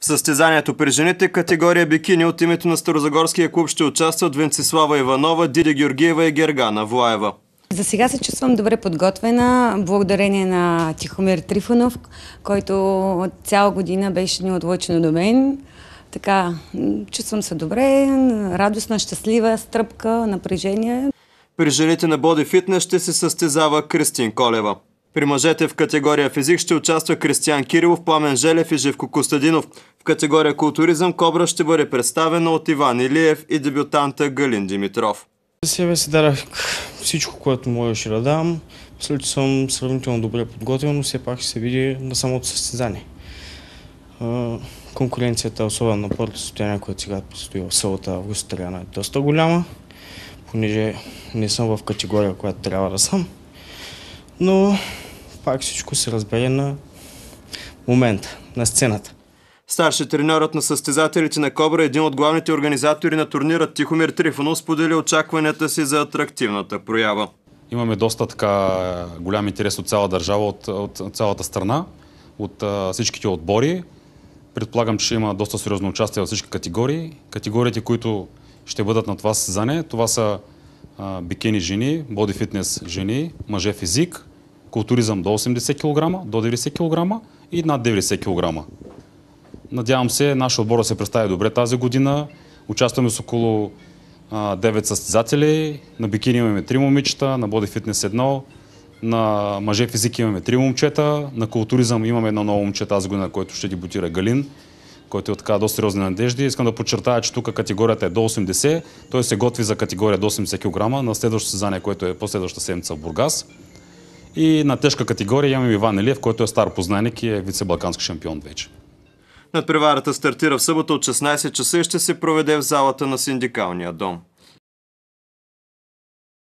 В състезанието при жените категория бикини от името на Старозагорския клуб ще участват Венцислава Иванова, Диди Георгиева и Гергана Влаева. За сега се чувствам добре подготвена, благодарение на Тихомир Трифонов, който цяла година беше неотлучено до мен. Така, чувствам се добре, радостна, щастлива, стръпка, напрежение. При жените на Боди Фитнес ще се състезава Кристин Колева. При мъжете в категория физик ще участва Кристиян Кирилов, Пламен Желев и Живко Костадинов. В категория културизъм Кобра ще бъде представена от Иван Илиев и дебютанта Галин Димитров. За себе си дарах всичко, което можеше да дам. След че съм сравнително добре подготвен, но все пак ще се види на самото състезание. Конкуренцията, е особено на първото състояние, което сега предстои в Сълата Август Тряна, е доста голяма, понеже не съм в категория, която трябва да съм. Но пак всичко се разбере на момента, на сцената. Старши тренерът на състезателите на Кобра, един от главните организатори на турнира Тихомир Трифонов, сподели очакванията си за атрактивната проява. Имаме доста така е, голям интерес от цяла държава, от, от цялата страна, от а, е, всичките отбори. Предполагам, че има доста сериозно участие във всички категории. Категориите, които ще бъдат на това състезание, това са а, е, бикини жени, боди фитнес жени, мъже физик, културизъм до 80 кг, до 90 кг и над 90 кг. Надявам се, нашия отбор да се представи добре тази година. Участваме с около 9 състезатели. На бикини имаме 3 момичета, на боди фитнес 1, на мъже физики имаме 3 момчета, на културизъм имаме едно ново момче тази година, което ще дебутира Галин който е от така доста сериозни надежди. Искам да подчертая, че тук категорията е до 80. Той се готви за категория до 80 кг на следващото състезание, което е последващата седмица в Бургас. И на тежка категория имам Иван Елиев, който е стар познаник и е вице-балкански шампион вече. Надпреварата стартира в събота от 16 часа и ще се проведе в залата на Синдикалния дом.